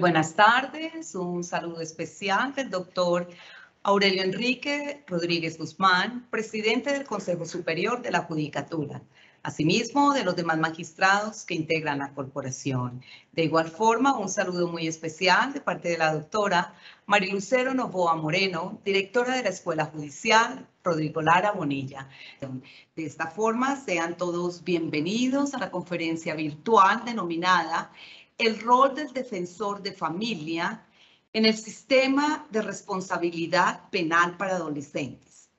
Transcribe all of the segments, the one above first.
buenas tardes, un saludo especial del doctor Aurelio Enrique Rodríguez Guzmán, presidente del Consejo Superior de la Judicatura, asimismo de los demás magistrados que integran la corporación. De igual forma, un saludo muy especial de parte de la doctora Lucero Novoa Moreno, directora de la Escuela Judicial Rodrigo Lara Bonilla. De esta forma, sean todos bienvenidos a la conferencia virtual denominada el rol del defensor de familia en el sistema de responsabilidad penal para adolescentes.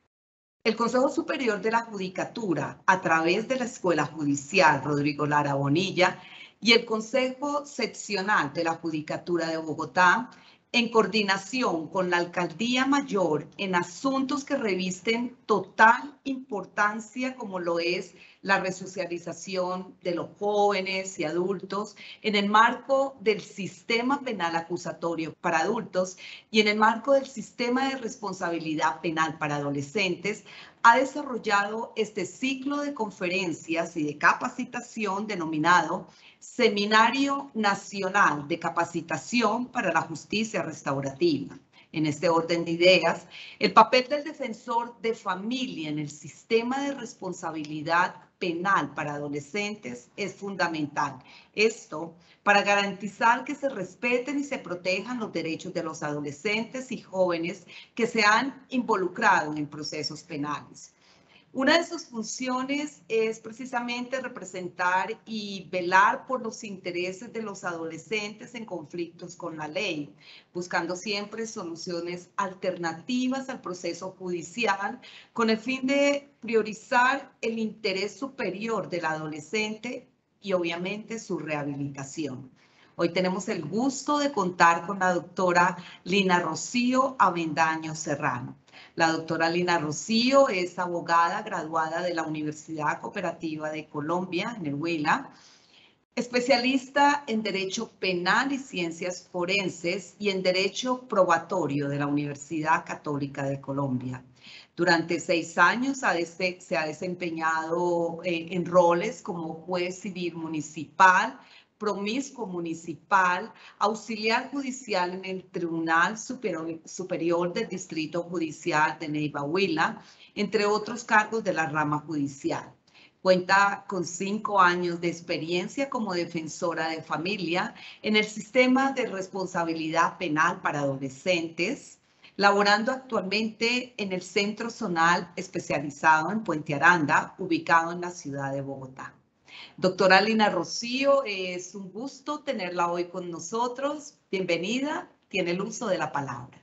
El Consejo Superior de la Judicatura, a través de la Escuela Judicial Rodrigo Lara Bonilla y el Consejo Seccional de la Judicatura de Bogotá, en coordinación con la Alcaldía Mayor en asuntos que revisten total importancia como lo es la resocialización de los jóvenes y adultos en el marco del sistema penal acusatorio para adultos y en el marco del sistema de responsabilidad penal para adolescentes, ha desarrollado este ciclo de conferencias y de capacitación denominado Seminario Nacional de Capacitación para la Justicia Restaurativa en este orden de ideas, el papel del defensor de familia en el sistema de responsabilidad penal para adolescentes es fundamental. Esto para garantizar que se respeten y se protejan los derechos de los adolescentes y jóvenes que se han involucrado en procesos penales. Una de sus funciones es precisamente representar y velar por los intereses de los adolescentes en conflictos con la ley, buscando siempre soluciones alternativas al proceso judicial con el fin de priorizar el interés superior del adolescente y obviamente su rehabilitación. Hoy tenemos el gusto de contar con la doctora Lina Rocío Avendaño Serrano. La doctora Lina Rocío es abogada graduada de la Universidad Cooperativa de Colombia, en el Huila, especialista en Derecho Penal y Ciencias Forenses y en Derecho Probatorio de la Universidad Católica de Colombia. Durante seis años se ha desempeñado eh, en roles como juez civil municipal Promisco municipal, auxiliar judicial en el Tribunal Superior del Distrito Judicial de Neiva Huila, entre otros cargos de la rama judicial. Cuenta con cinco años de experiencia como defensora de familia en el sistema de responsabilidad penal para adolescentes, laborando actualmente en el Centro Zonal especializado en Puente Aranda, ubicado en la ciudad de Bogotá. Doctora Lina Rocío, es un gusto tenerla hoy con nosotros. Bienvenida, tiene el uso de la palabra.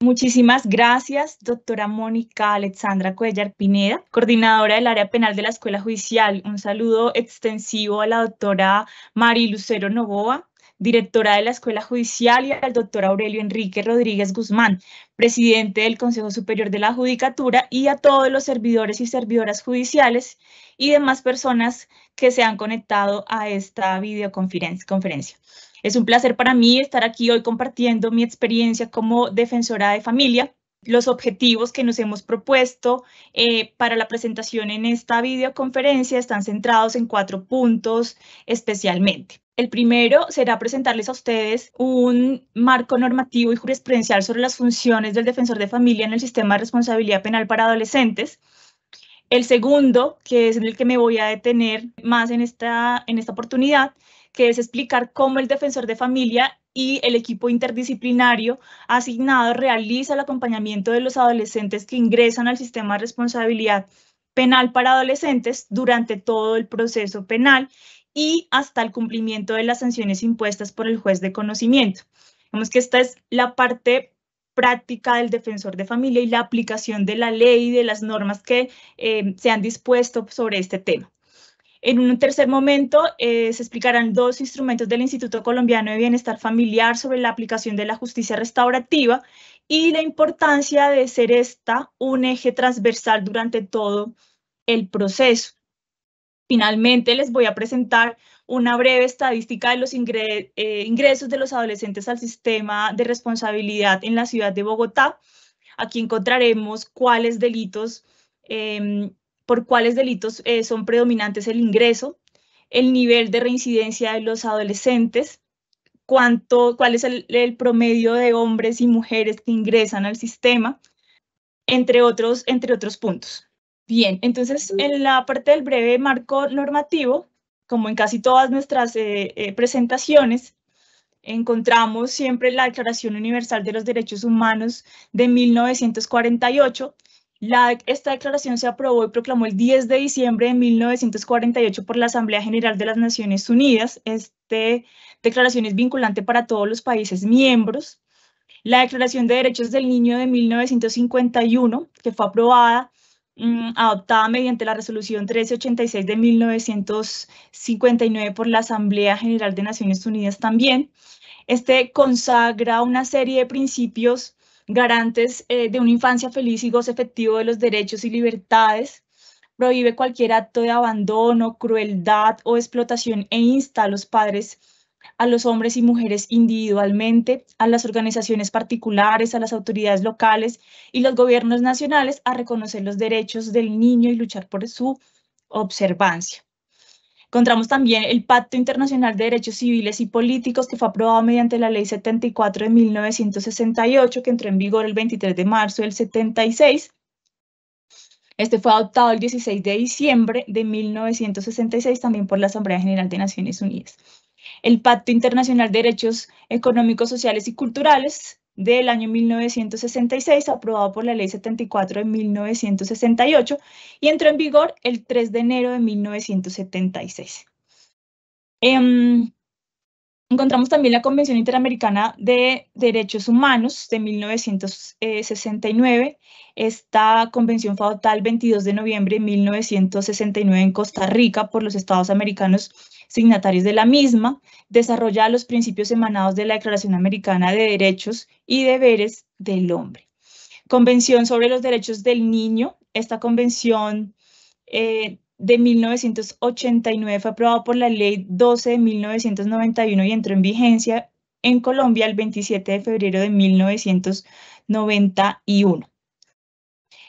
Muchísimas gracias, doctora Mónica Alexandra Cuellar Pineda, coordinadora del área penal de la Escuela Judicial. Un saludo extensivo a la doctora Mari Lucero Novoa, directora de la Escuela Judicial, y al doctor Aurelio Enrique Rodríguez Guzmán, presidente del Consejo Superior de la Judicatura, y a todos los servidores y servidoras judiciales y demás personas que se han conectado a esta videoconferencia. Es un placer para mí estar aquí hoy compartiendo mi experiencia como defensora de familia, los objetivos que nos hemos propuesto eh, para la presentación en esta videoconferencia están centrados en cuatro puntos especialmente. El primero será presentarles a ustedes un marco normativo y jurisprudencial sobre las funciones del defensor de familia en el sistema de responsabilidad penal para adolescentes. El segundo, que es en el que me voy a detener más en esta, en esta oportunidad, que es explicar cómo el defensor de familia y el equipo interdisciplinario asignado realiza el acompañamiento de los adolescentes que ingresan al sistema de responsabilidad penal para adolescentes durante todo el proceso penal y hasta el cumplimiento de las sanciones impuestas por el juez de conocimiento. Vemos que esta es la parte práctica del defensor de familia y la aplicación de la ley y de las normas que eh, se han dispuesto sobre este tema. En un tercer momento eh, se explicarán dos instrumentos del Instituto Colombiano de Bienestar Familiar sobre la aplicación de la justicia restaurativa y la importancia de ser esta un eje transversal durante todo el proceso. Finalmente les voy a presentar una breve estadística de los eh, ingresos de los adolescentes al sistema de responsabilidad en la ciudad de Bogotá. Aquí encontraremos cuáles delitos, em, por cuáles delitos eh, son predominantes el ingreso, el nivel de reincidencia de los adolescentes, cuánto, cuál es el, el promedio de hombres y mujeres que ingresan al sistema, entre otros, entre otros puntos. Bien, entonces en la parte del breve marco normativo como en casi todas nuestras eh, eh, presentaciones, encontramos siempre la Declaración Universal de los Derechos Humanos de 1948. esta declaración se aprobó y proclamó el 10 de diciembre de 1948 por la Asamblea General de las Naciones Unidas. Esta declaración es vinculante para todos los países miembros. La Declaración de Derechos del Niño de 1951, que fue aprobada Mm, adoptada mediante la resolución 1386 de 1959 por la Asamblea General de Naciones Unidas también. Este consagra una serie de principios garantes eh, de una infancia feliz y goce efectivo de los derechos y libertades. Prohíbe cualquier acto de abandono, crueldad o explotación e insta a los padres a los hombres y mujeres individualmente, a las organizaciones particulares, a las autoridades locales y los gobiernos nacionales a reconocer los derechos del niño y luchar por su observancia. Encontramos también el Pacto Internacional de Derechos Civiles y Políticos que fue aprobado mediante la Ley 74 de 1968, que entró en vigor el 23 de marzo del 76. Este fue adoptado el 16 de diciembre de 1966 también por la Asamblea General de Naciones Unidas el Pacto Internacional de Derechos Económicos, Sociales y Culturales del año 1966, aprobado por la Ley 74 de 1968 y entró en vigor el 3 de enero de 1976. Encontramos también la Convención Interamericana de Derechos Humanos de 1969. Esta convención fue adoptada el 22 de noviembre de 1969 en Costa Rica por los estados americanos signatarios de la misma. Desarrolla los principios emanados de la Declaración Americana de Derechos y Deberes del Hombre. Convención sobre los Derechos del Niño. Esta convención eh, de 1989 fue aprobado por la Ley 12 de 1991 y entró en vigencia en Colombia el 27 de febrero de 1991.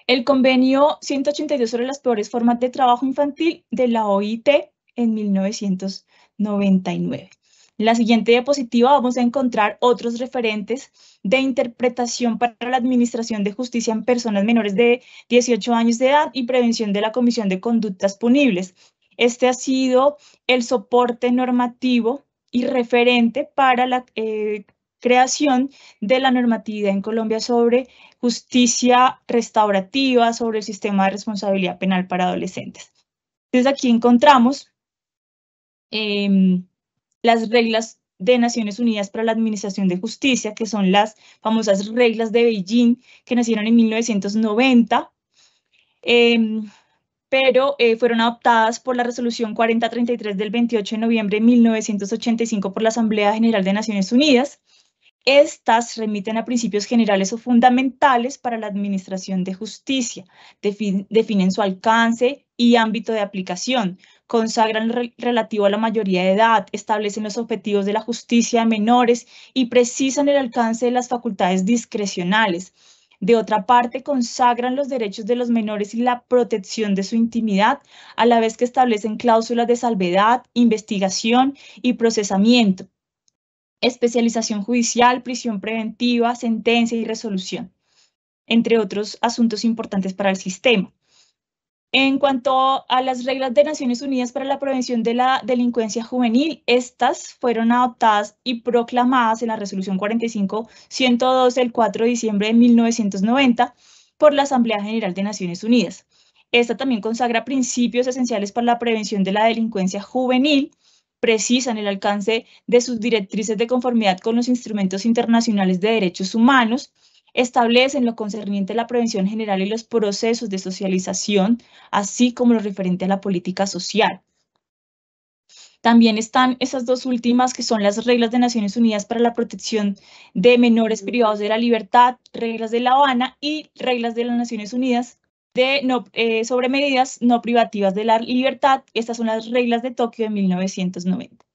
El convenio 182 sobre las peores formas de trabajo infantil de la OIT en 1999. En la siguiente diapositiva vamos a encontrar otros referentes de interpretación para la Administración de Justicia en personas menores de 18 años de edad y prevención de la Comisión de Conductas Punibles. Este ha sido el soporte normativo y referente para la eh, creación de la normatividad en Colombia sobre justicia restaurativa, sobre el sistema de responsabilidad penal para adolescentes. Entonces aquí encontramos em, las reglas de Naciones Unidas para la Administración de Justicia, que son las famosas reglas de Beijing, que nacieron en 1990, em, pero eh, fueron adoptadas por la resolución 4033 del 28 de noviembre de 1985 por la Asamblea General de Naciones Unidas. Estas remiten a principios generales o fundamentales para la administración de justicia, definen su alcance y ámbito de aplicación, consagran relativo a la mayoría de edad, establecen los objetivos de la justicia de menores y precisan el alcance de las facultades discrecionales. De otra parte, consagran los derechos de los menores y la protección de su intimidad, a la vez que establecen cláusulas de salvedad, investigación y procesamiento, especialización judicial, prisión preventiva, sentencia y resolución, entre otros asuntos importantes para el sistema. En cuanto a las reglas de Naciones Unidas para la Prevención de la Delincuencia Juvenil, estas fueron adoptadas y proclamadas en la Resolución 45-112 del 4 de diciembre de 1990 por la Asamblea General de Naciones Unidas. Esta también consagra principios esenciales para la prevención de la delincuencia juvenil, precisan el alcance de sus directrices de conformidad con los instrumentos internacionales de derechos humanos, establecen lo concerniente a la prevención general y los procesos de socialización, así como lo referente a la política social. También están esas dos últimas que son las reglas de Naciones Unidas para la protección de menores privados de la libertad, reglas de La Habana y reglas de las Naciones Unidas de eh, sobre medidas no privativas de la libertad. Estas son las reglas de Tokio de 1990.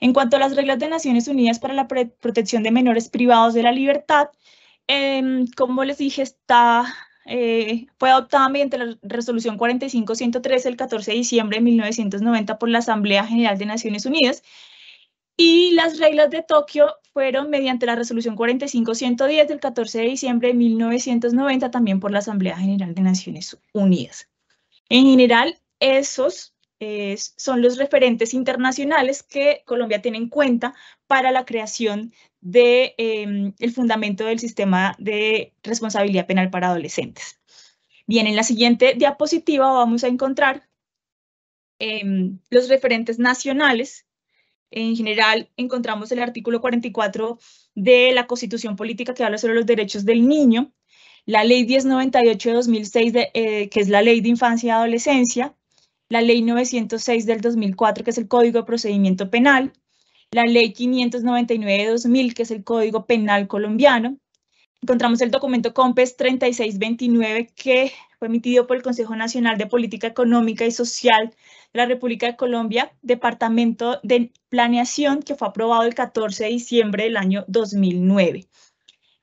En cuanto a las reglas de Naciones Unidas para la protección de menores privados de la libertad, Em, como les dije, está, eh, fue adoptada mediante la resolución 45 del 14 de diciembre de 1990 por la Asamblea General de Naciones Unidas y las reglas de Tokio fueron mediante la resolución 45.110 del 14 de diciembre de 1990 también por la Asamblea General de Naciones Unidas. En general, esos son los referentes internacionales que Colombia tiene en cuenta para la creación del de, em, fundamento del sistema de responsabilidad penal para adolescentes. Bien, en la siguiente diapositiva vamos a encontrar em, los referentes nacionales. En general, encontramos el artículo 44 de la Constitución Política que habla sobre los derechos del niño, la Ley 1098 de 2006, eh, que es la Ley de Infancia y Adolescencia, la Ley 906 del 2004, que es el Código de Procedimiento Penal, la Ley 599 de 2000, que es el Código Penal colombiano. Encontramos el documento COMPES 3629, que fue emitido por el Consejo Nacional de Política Económica y Social de la República de Colombia, Departamento de Planeación, que fue aprobado el 14 de diciembre del año 2009.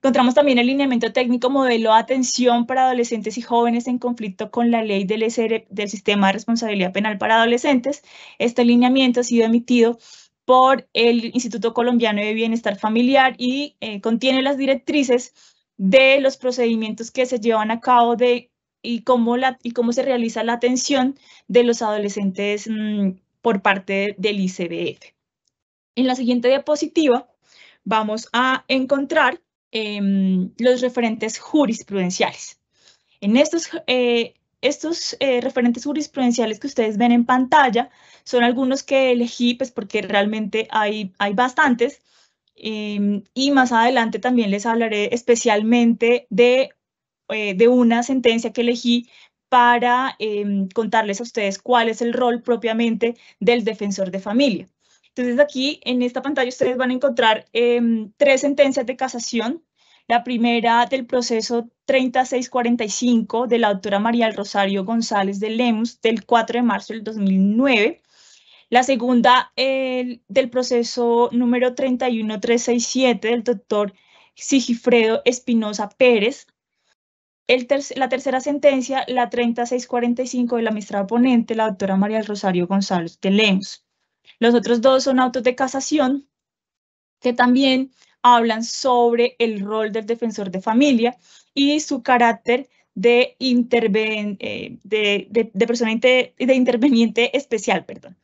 Encontramos también el lineamiento técnico modelo atención para adolescentes y jóvenes en conflicto con la ley del, del Sistema de Responsabilidad Penal para Adolescentes. Este lineamiento ha sido emitido por el Instituto Colombiano de Bienestar Familiar y eh, contiene las directrices de los procedimientos que se llevan a cabo de, y, cómo la, y cómo se realiza la atención de los adolescentes mm, por parte del ICBF. En la siguiente diapositiva vamos a encontrar Em, los referentes jurisprudenciales. En estos, eh, estos eh, referentes jurisprudenciales que ustedes ven en pantalla son algunos que elegí pues, porque realmente hay, hay bastantes em, y más adelante también les hablaré especialmente de eh, una sentencia que elegí para em, contarles a ustedes cuál es el rol propiamente del defensor de familia. Entonces aquí en esta pantalla ustedes van a encontrar em, tres sentencias de casación. La primera del proceso 3645 de la doctora María del Rosario González de Lemus del 4 de marzo del 2009. La segunda del proceso número 31367 del doctor Sigifredo Espinosa Pérez la tercera sentencia, la 3645 de la ministra ponente, la doctora María del Rosario González de Lemus. Los otros dos son autos de casación que también hablan sobre el rol del defensor de familia y su carácter de, eh, de, de, interveniente especial. Perdón.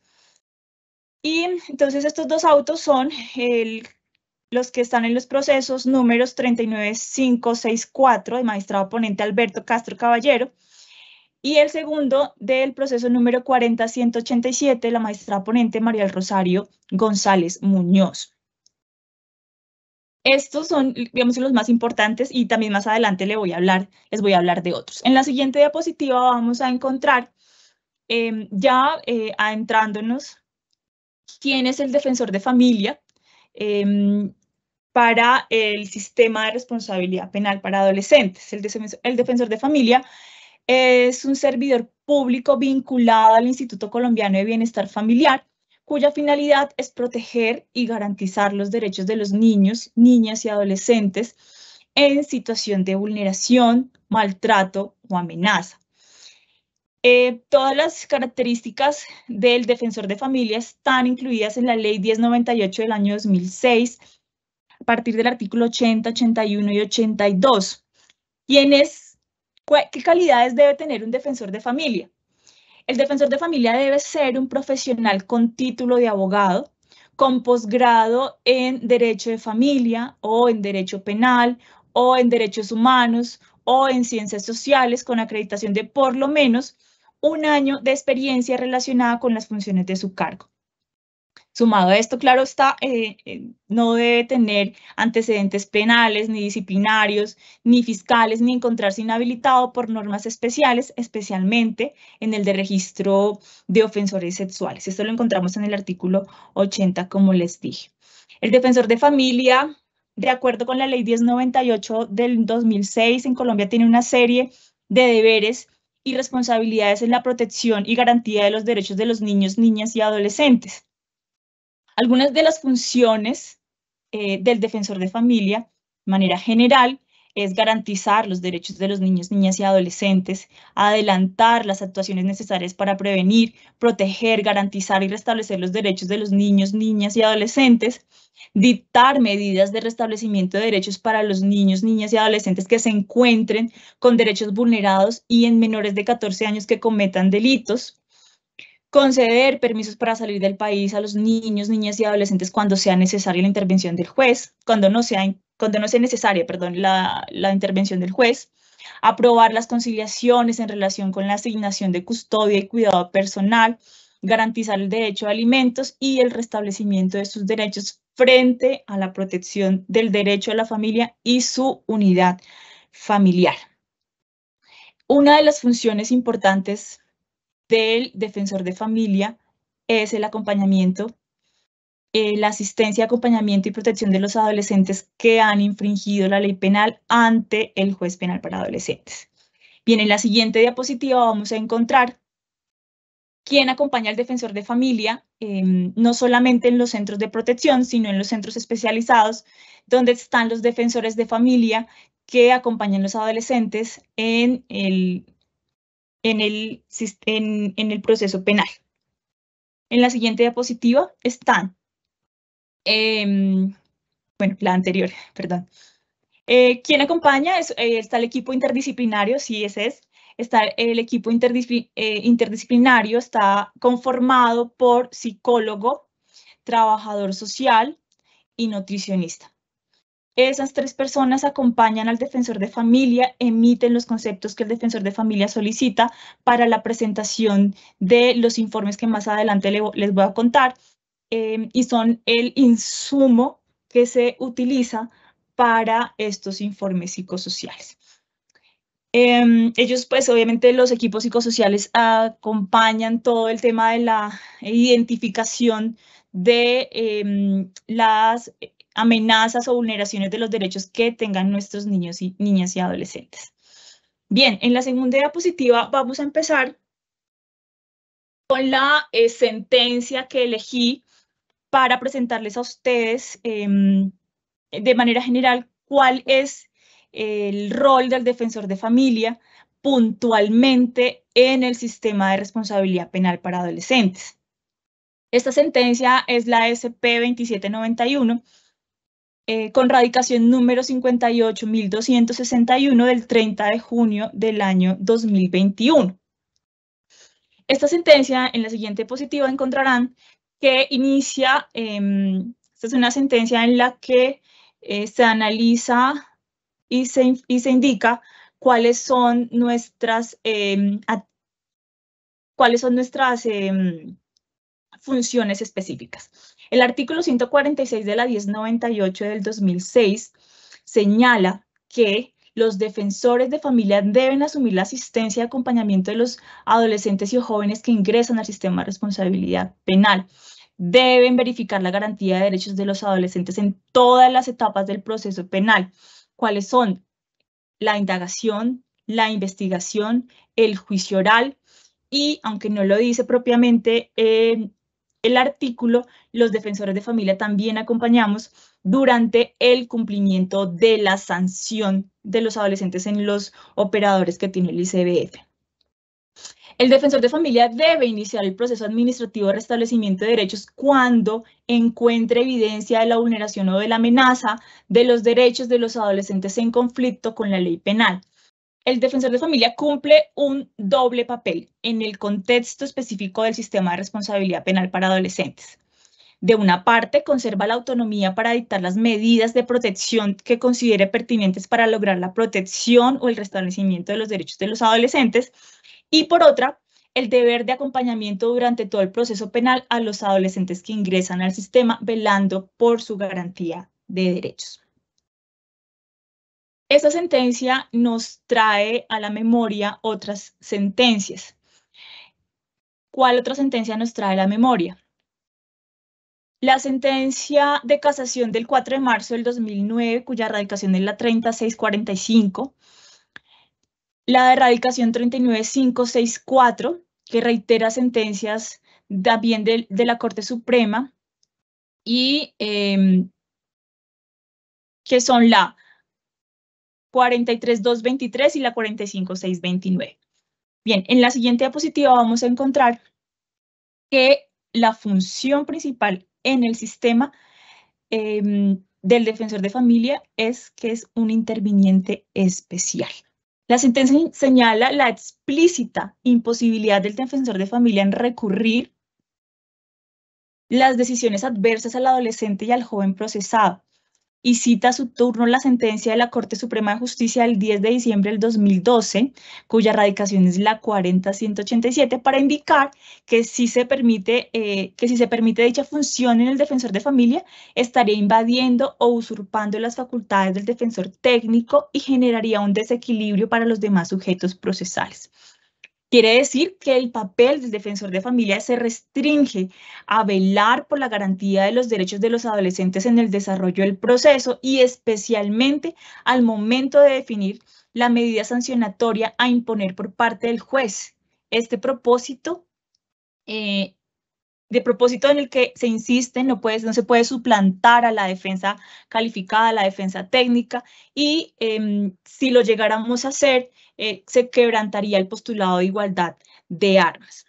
Y entonces estos dos autos son los que están en los procesos números 39564 de magistrado oponente Alberto Castro Caballero y el segundo del proceso número 40187, la maestra ponente María del Rosario González Muñoz. Estos son, digamos, los más importantes y también más adelante le voy a hablar, les voy a hablar de otros. En la siguiente diapositiva vamos a encontrar em, ya eh, adentrándonos quién es el defensor de familia em, para el sistema de responsabilidad penal para adolescentes. El, el defensor de familia es un servidor público vinculado al Instituto Colombiano de Bienestar Familiar, cuya finalidad es proteger y garantizar los derechos de los niños, niñas y adolescentes en situación de vulneración, maltrato o amenaza. Eh, todas las características del defensor de familia están incluidas en la ley 1098 del año 2006, a partir del artículo 80, 81 y 82, quienes ¿Qué calidades debe tener un defensor de familia? El defensor de familia debe ser un profesional con título de abogado, con posgrado en Derecho de Familia o en Derecho Penal o en Derechos Humanos o en Ciencias Sociales con acreditación de por lo menos un año de experiencia relacionada con las funciones de su cargo. Sumado a esto, claro está, eh, eh, no debe tener antecedentes penales, ni disciplinarios, ni fiscales, ni encontrarse inhabilitado por normas especiales, especialmente en el de registro de ofensores sexuales. Esto lo encontramos en el artículo 80, como les dije. El defensor de familia, de acuerdo con la ley 1098 del 2006, en Colombia tiene una serie de deberes y responsabilidades en la protección y garantía de los derechos de los niños, niñas y adolescentes. Algunas de las funciones eh, del defensor de familia, de manera general, es garantizar los derechos de los niños, niñas y adolescentes, adelantar las actuaciones necesarias para prevenir, proteger, garantizar y restablecer los derechos de los niños, niñas y adolescentes, dictar medidas de restablecimiento de derechos para los niños, niñas y adolescentes que se encuentren con derechos vulnerados y en menores de 14 años que cometan delitos, conceder permisos para salir del país a los niños, niñas y adolescentes cuando sea necesaria la intervención del juez, cuando no sea, cuando no sea necesaria perdón, la, intervención del juez, aprobar las conciliaciones en relación con la asignación de custodia y cuidado personal, garantizar el derecho a alimentos y el restablecimiento de sus derechos frente a la protección del derecho a la familia y su unidad familiar. Una de las funciones importantes del defensor de familia es el acompañamiento, eh, la asistencia, acompañamiento y protección de los adolescentes que han infringido la ley penal ante el juez penal para adolescentes. Bien, en la siguiente diapositiva vamos a encontrar quién acompaña al defensor de familia, em, no solamente en los centros de protección, sino en los centros especializados, donde están los defensores de familia que acompañan los adolescentes en el en el, en el proceso penal. En la siguiente diapositiva están, em, bueno, la anterior, perdón. Eh, ¿Quién acompaña? Eh, está el equipo interdisciplinario, sí, ese es. Está el equipo eh, interdisciplinario, está conformado por psicólogo, trabajador social y nutricionista. Esas tres personas acompañan al defensor de familia, emiten los conceptos que el defensor de familia solicita para la presentación de los informes que más adelante les voy a contar em, y son el insumo que se utiliza para estos informes psicosociales. Em, ellos, pues obviamente los equipos psicosociales acompañan todo el tema de la identificación de em, las amenazas o vulneraciones de los derechos que tengan nuestros niños y niñas y adolescentes. Bien, en la segunda diapositiva vamos a empezar con la eh, sentencia que elegí para presentarles a ustedes em, de manera general cuál es el rol del defensor de familia puntualmente en el sistema de responsabilidad penal para adolescentes. Esta sentencia es la SP 2791 eh, con radicación número 58.261 del 30 de junio del año 2021. Esta sentencia, en la siguiente positiva, encontrarán que inicia, em, esta es una sentencia en la que eh, se analiza y se, y se, indica cuáles son nuestras, em, cuáles son nuestras em, funciones específicas. El artículo 146 de la 1098 del 2006 señala que los defensores de familia deben asumir la asistencia y acompañamiento de los adolescentes y jóvenes que ingresan al sistema de responsabilidad penal. Deben verificar la garantía de derechos de los adolescentes en todas las etapas del proceso penal. ¿Cuáles son? La indagación, la investigación, el juicio oral y, aunque no lo dice propiamente eh, el artículo, los defensores de familia también acompañamos durante el cumplimiento de la sanción de los adolescentes en los operadores que tiene el ICBF. El defensor de familia debe iniciar el proceso administrativo de restablecimiento de derechos cuando encuentre evidencia de la vulneración o de la amenaza de los derechos de los adolescentes en conflicto con la ley penal el defensor de familia cumple un doble papel en el contexto específico del sistema de responsabilidad penal para adolescentes. De una parte, conserva la autonomía para dictar las medidas de protección que considere pertinentes para lograr la protección o el restablecimiento de los derechos de los adolescentes. Y por otra, el deber de acompañamiento durante todo el proceso penal a los adolescentes que ingresan al sistema, velando por su garantía de derechos. Esta sentencia nos trae a la memoria otras sentencias. ¿Cuál otra sentencia nos trae a la memoria? La sentencia de casación del 4 de marzo del 2009, cuya erradicación es la 3645, la de erradicación 39564, que reitera sentencias también de, la Corte Suprema, y em, que son la 43223 y la 45629. Bien, en la siguiente diapositiva vamos a encontrar que la función principal en el sistema em, del defensor de familia es que es un interviniente especial. La sentencia señala la explícita imposibilidad del defensor de familia en recurrir las decisiones adversas al adolescente y al joven procesado, y cita a su turno la sentencia de la Corte Suprema de Justicia del 10 de diciembre del 2012, cuya radicación es la 40187, para indicar que si se permite, eh, que si se permite dicha función en el defensor de familia, estaría invadiendo o usurpando las facultades del defensor técnico y generaría un desequilibrio para los demás sujetos procesales. Quiere decir que el papel del defensor de familia se restringe a velar por la garantía de los derechos de los adolescentes en el desarrollo del proceso y especialmente al momento de definir la medida sancionatoria a imponer por parte del juez. Este propósito eh, de propósito en el que se insiste, no, se puede suplantar a la defensa calificada, a la defensa técnica, y em, si lo llegáramos a hacer, eh, se quebrantaría el postulado de igualdad de armas.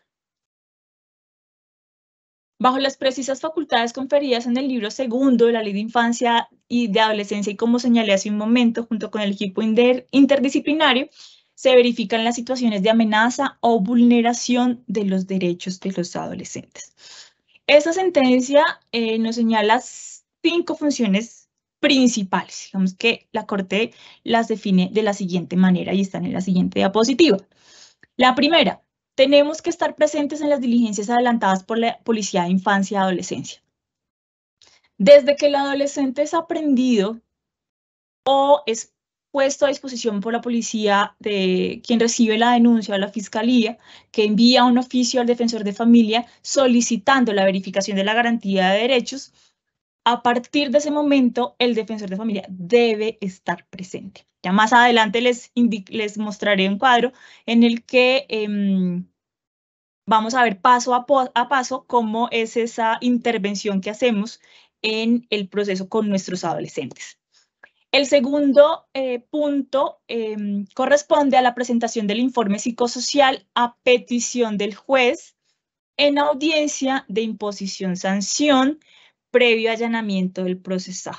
Bajo las precisas facultades conferidas en el libro segundo de la Ley de Infancia y de Adolescencia y como señalé hace un momento junto con el equipo interdisciplinario, se verifican las situaciones de amenaza o vulneración de los derechos de los adolescentes. Esta sentencia eh, nos señala cinco funciones principales. Digamos que la Corte las define de la siguiente manera y están en la siguiente diapositiva. La primera, tenemos que estar presentes en las diligencias adelantadas por la Policía de Infancia y Adolescencia. Desde que el adolescente es aprendido o es puesto a disposición por la policía de quien recibe la denuncia a la fiscalía, que envía un oficio al defensor de familia solicitando la verificación de la garantía de derechos, a partir de ese momento el defensor de familia debe estar presente. Ya más adelante les, les mostraré un cuadro en el que em, vamos a ver paso a, paso cómo es esa intervención que hacemos en el proceso con nuestros adolescentes. El segundo eh, punto em, corresponde a la presentación del informe psicosocial a petición del juez en audiencia de imposición sanción previo allanamiento del procesado.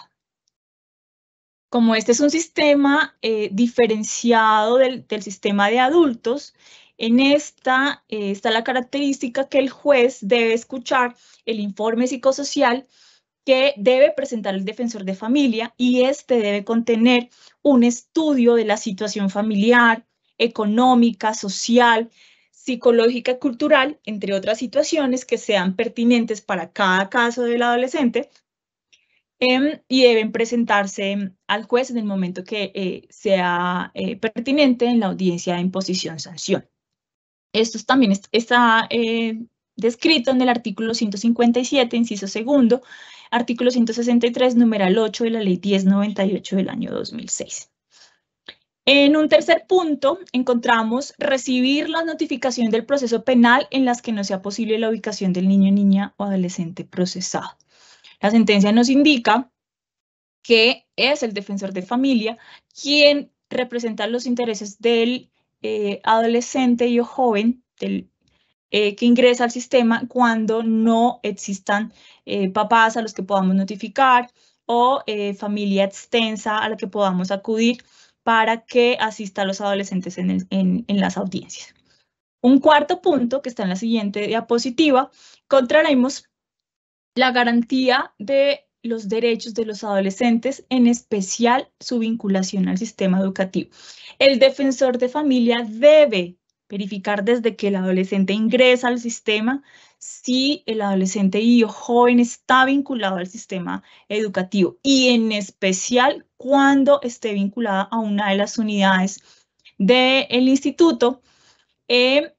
Como este es un sistema eh, diferenciado del, sistema de adultos, en esta eh, está la característica que el juez debe escuchar el informe psicosocial que debe presentar el defensor de familia y este debe contener un estudio de la situación familiar, económica, social, psicológica cultural, entre otras situaciones que sean pertinentes para cada caso del adolescente, em, y deben presentarse al juez en el momento que eh, sea eh, pertinente en la audiencia de imposición sanción. Esto también está eh, descrito en el artículo 157, inciso segundo, artículo 163, numeral 8 de la ley 1098 del año 2006. En un tercer punto, encontramos recibir la notificación del proceso penal en las que no sea posible la ubicación del niño, niña o adolescente procesado. La sentencia nos indica que es el defensor de familia quien representa los intereses del eh, adolescente y o joven eh, que ingresa al sistema cuando no existan eh, papás a los que podamos notificar o familia extensa a la que podamos acudir para que asista a los adolescentes en, las audiencias. Un cuarto punto, que está en la siguiente diapositiva, contraremos la garantía de los derechos de los adolescentes, en especial su vinculación al sistema educativo. El defensor de familia debe verificar desde que el adolescente ingresa al sistema si el adolescente y o joven está vinculado al sistema educativo y en especial cuando esté vinculada a una de las unidades del instituto. Eh,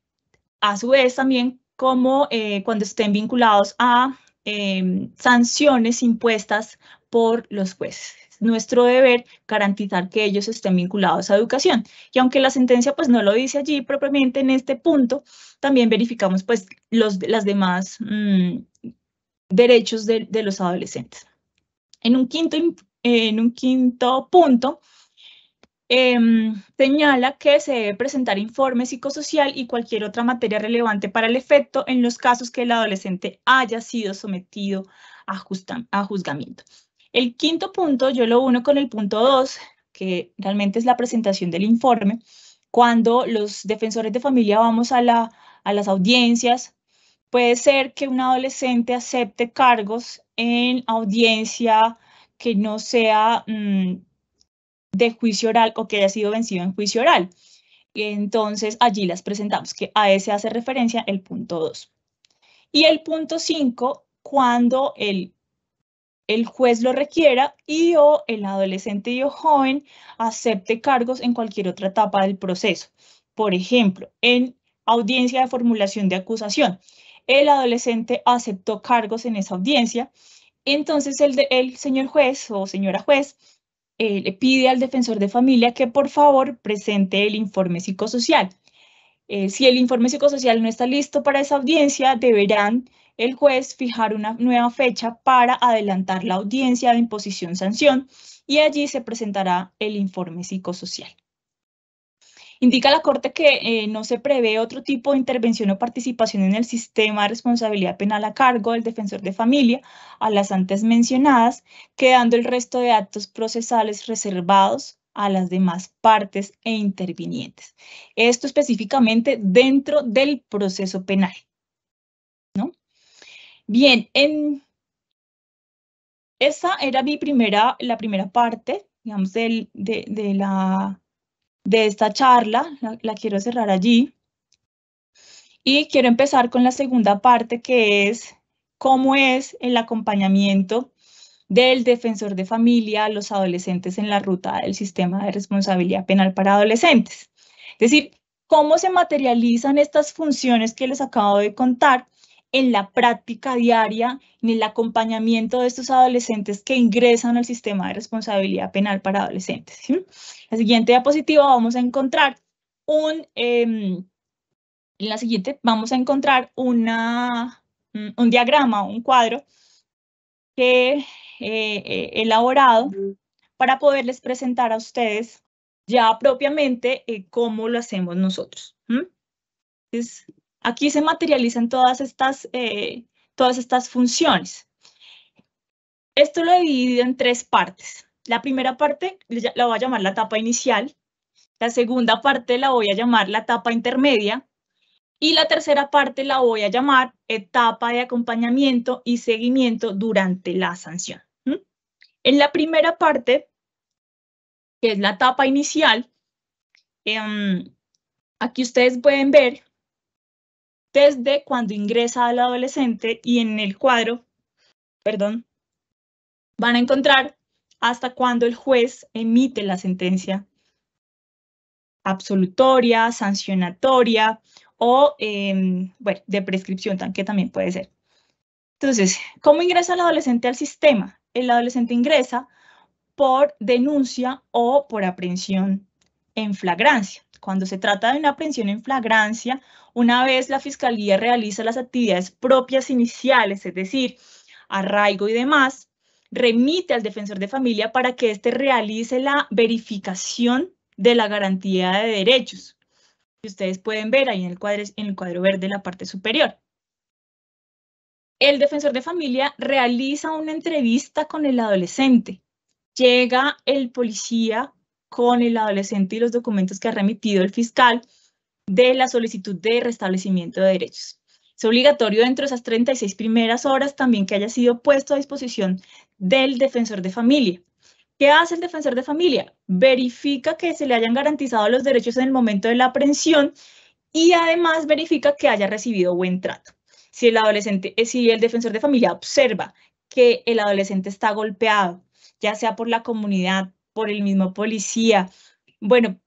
a su vez también como eh, cuando estén vinculados a em, sanciones impuestas por los jueces nuestro deber garantizar que ellos estén vinculados a educación. Y aunque la sentencia pues no lo dice allí propiamente en este punto, también verificamos pues los, las demás mm, derechos de, los adolescentes. En un quinto, en un quinto punto, em, señala que se debe presentar informe psicosocial y cualquier otra materia relevante para el efecto en los casos que el adolescente haya sido sometido a, a juzgamiento. El quinto punto yo lo uno con el punto dos, que realmente es la presentación del informe, cuando los defensores de familia vamos a, la, a las audiencias, puede ser que un adolescente acepte cargos en audiencia que no sea mm, de juicio oral o que haya sido vencido en juicio oral. Entonces, allí las presentamos, que a ese hace referencia el punto 2. Y el punto 5, cuando el el juez lo requiera y o el adolescente y o joven acepte cargos en cualquier otra etapa del proceso. Por ejemplo, en audiencia de formulación de acusación. El adolescente aceptó cargos en esa audiencia, entonces el, señor juez o señora juez eh, le pide al defensor de familia que por favor presente el informe psicosocial. Eh, si el informe psicosocial no está listo para esa audiencia, deberán el juez fijar una nueva fecha para adelantar la audiencia de imposición-sanción y allí se presentará el informe psicosocial. Indica la Corte que eh, no se prevé otro tipo de intervención o participación en el sistema de responsabilidad penal a cargo del defensor de familia a las antes mencionadas, quedando el resto de actos procesales reservados a las demás partes e intervinientes. Esto específicamente dentro del proceso penal. Bien, en, esa era mi primera, la primera parte, digamos, del, de, de, la, de esta charla. La, la quiero cerrar allí. Y quiero empezar con la segunda parte, que es cómo es el acompañamiento del defensor de familia a los adolescentes en la ruta del sistema de responsabilidad penal para adolescentes. Es decir, cómo se materializan estas funciones que les acabo de contar en la práctica diaria, en el acompañamiento de estos adolescentes que ingresan al sistema de responsabilidad penal para adolescentes. En La siguiente diapositiva vamos a encontrar un, em, la siguiente vamos a encontrar una, mm, un diagrama, un cuadro que eh, eh, he elaborado para poderles presentar a ustedes ya propiamente eh, cómo lo hacemos nosotros. Aquí se materializan todas estas, eh, todas estas funciones. Esto lo he dividido en tres partes. La primera parte la voy a llamar la etapa inicial, la segunda parte la voy a llamar la etapa intermedia y la tercera parte la voy a llamar etapa de acompañamiento y seguimiento durante la sanción. En la primera parte, que es la etapa inicial, em, aquí ustedes pueden ver desde cuando ingresa al adolescente y en el cuadro, perdón, van a encontrar hasta cuando el juez emite la sentencia absolutoria, sancionatoria o, em, de prescripción, que también puede ser. Entonces, ¿cómo ingresa el adolescente al sistema? El adolescente ingresa por denuncia o por aprehensión en flagrancia. Cuando se trata de una pensión en flagrancia, una vez la Fiscalía realiza las actividades propias iniciales, es decir, arraigo y demás, remite al defensor de familia para que éste realice la verificación de la garantía de derechos. ustedes pueden ver ahí en el, en el cuadro verde la parte superior. El defensor de familia realiza una entrevista con el adolescente. Llega el policía con el adolescente y los documentos que ha remitido el fiscal de la solicitud de restablecimiento de derechos. Es obligatorio dentro de esas 36 primeras horas también que haya sido puesto a disposición del defensor de familia. ¿Qué hace el defensor de familia? Verifica que se le hayan garantizado los derechos en el momento de la aprehensión y además verifica que haya recibido buen trato. Si el adolescente, eh, si el defensor de familia observa que el adolescente está golpeado, ya sea por la comunidad, por el mismo policía, bueno,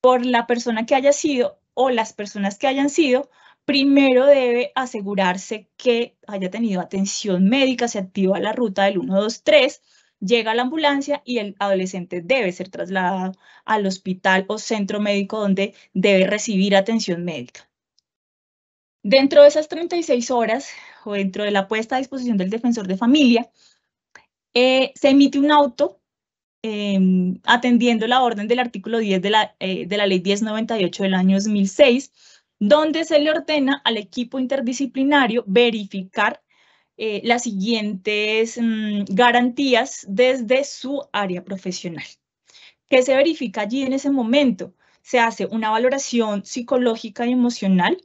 por la persona que haya sido o las personas que hayan sido, primero debe asegurarse que haya tenido atención médica, se activa la ruta del 123, llega la ambulancia y el adolescente debe ser trasladado al hospital o centro médico donde debe recibir atención médica. Dentro de esas 36 horas o dentro de la puesta a disposición del defensor de familia, eh, se emite un auto Em, atendiendo la orden del artículo 10 de la, eh, de la ley 1098 del año 2006, donde se le ordena al equipo interdisciplinario verificar eh, las siguientes mm, garantías desde su área profesional. que se verifica allí en ese momento? Se hace una valoración psicológica y emocional,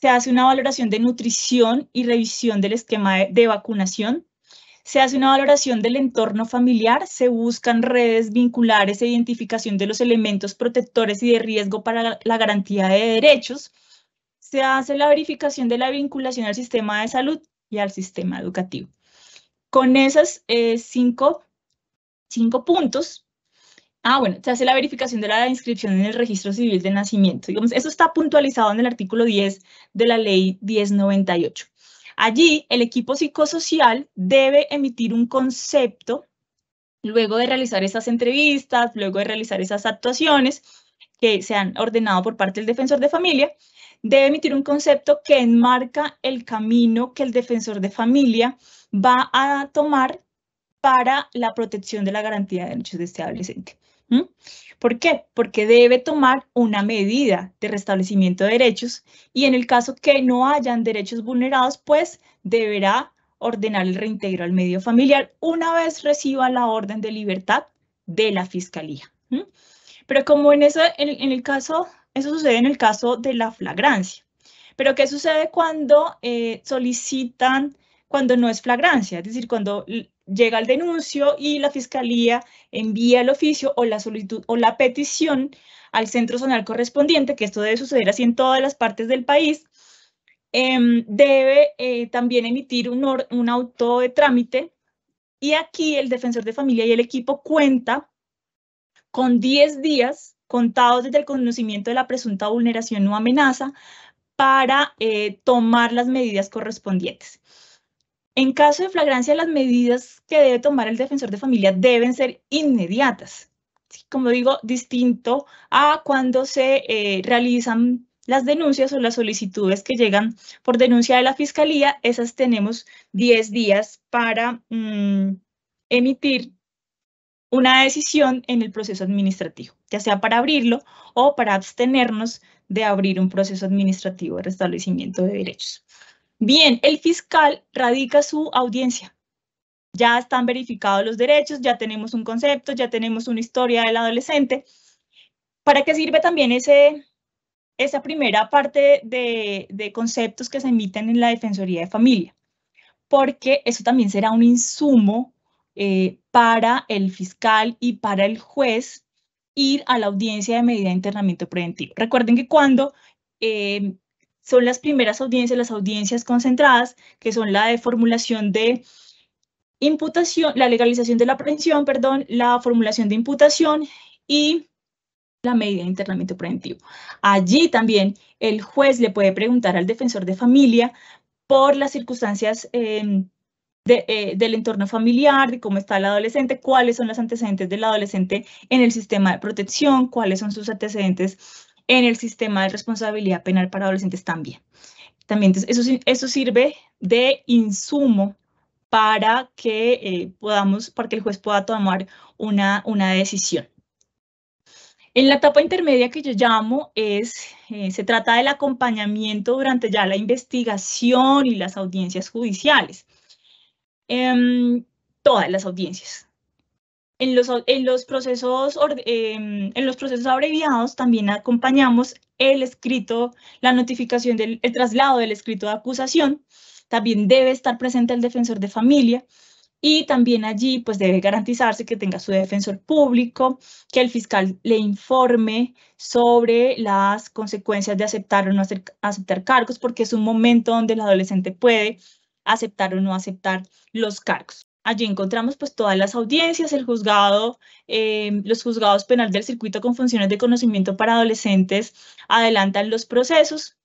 se hace una valoración de nutrición y revisión del esquema de vacunación, se hace una valoración del entorno familiar, se buscan redes vinculares e identificación de los elementos protectores y de riesgo para la garantía de derechos. Se hace la verificación de la vinculación al sistema de salud y al sistema educativo. Con esos eh, cinco, puntos, Ah, bueno, se hace la verificación de la inscripción en el registro civil de nacimiento. eso está puntualizado en el artículo 10 de la ley 1098. Allí, el equipo psicosocial debe emitir un concepto luego de realizar esas entrevistas, luego de realizar esas actuaciones que se han ordenado por parte del defensor de familia, debe emitir un concepto que enmarca el camino que el defensor de familia va a tomar para la protección de la garantía de derechos de este adolescente. ¿Por qué? Porque debe tomar una medida de restablecimiento de derechos y en el caso que no hayan derechos vulnerados, pues deberá ordenar el reintegro al medio familiar una vez reciba la orden de libertad de la fiscalía. Pero como en, eso, el caso, eso sucede en el caso de la flagrancia. Pero ¿qué sucede cuando eh, solicitan, cuando no es flagrancia? Es decir, cuando llega el denuncio y la fiscalía envía el oficio o la solicitud o la petición al centro zonal correspondiente, que esto debe suceder así en todas las partes del país, em, debe eh, también emitir un, auto de trámite y aquí el defensor de familia y el equipo cuenta con 10 días contados desde el conocimiento de la presunta vulneración o amenaza para eh, tomar las medidas correspondientes. En caso de flagrancia, las medidas que debe tomar el defensor de familia deben ser inmediatas. Como digo, distinto a cuando se eh, realizan las denuncias o las solicitudes que llegan por denuncia de la fiscalía, esas tenemos 10 días para mm, emitir una decisión en el proceso administrativo, ya sea para abrirlo o para abstenernos de abrir un proceso administrativo de restablecimiento de derechos. Bien, el fiscal radica su audiencia. Ya están verificados los derechos, ya tenemos un concepto, ya tenemos una historia del adolescente. ¿Para qué sirve también ese, esa primera parte de, conceptos que se emiten en la Defensoría de Familia? Porque eso también será un insumo eh, para el fiscal y para el juez ir a la audiencia de medida de internamiento preventivo. Recuerden que cuando eh, son las primeras audiencias, las audiencias concentradas, que son la de formulación de imputación, la legalización de la prevención, perdón, la formulación de imputación y la medida de internamiento preventivo. Allí también el juez le puede preguntar al defensor de familia por las circunstancias em, eh, del entorno familiar, de cómo está el adolescente, cuáles son los antecedentes del adolescente en el sistema de protección, cuáles son sus antecedentes en el sistema de responsabilidad penal para adolescentes también. También eso, eso sirve de insumo para que eh, podamos, para que el juez pueda tomar una, una decisión. En la etapa intermedia que yo llamo es, eh, se trata del acompañamiento durante ya la investigación y las audiencias judiciales. Em, todas las audiencias, Em, en los, procesos, abreviados también acompañamos el escrito, la notificación del traslado del escrito de acusación. También debe estar presente el defensor de familia y también allí pues debe garantizarse que tenga su defensor público, que el fiscal le informe sobre las consecuencias de aceptar o no aceptar cargos, porque es un momento donde el adolescente puede aceptar o no aceptar los cargos. Allí encontramos pues todas las audiencias, el juzgado, eh, los juzgados penal del circuito con funciones de conocimiento para adolescentes adelantan los procesos.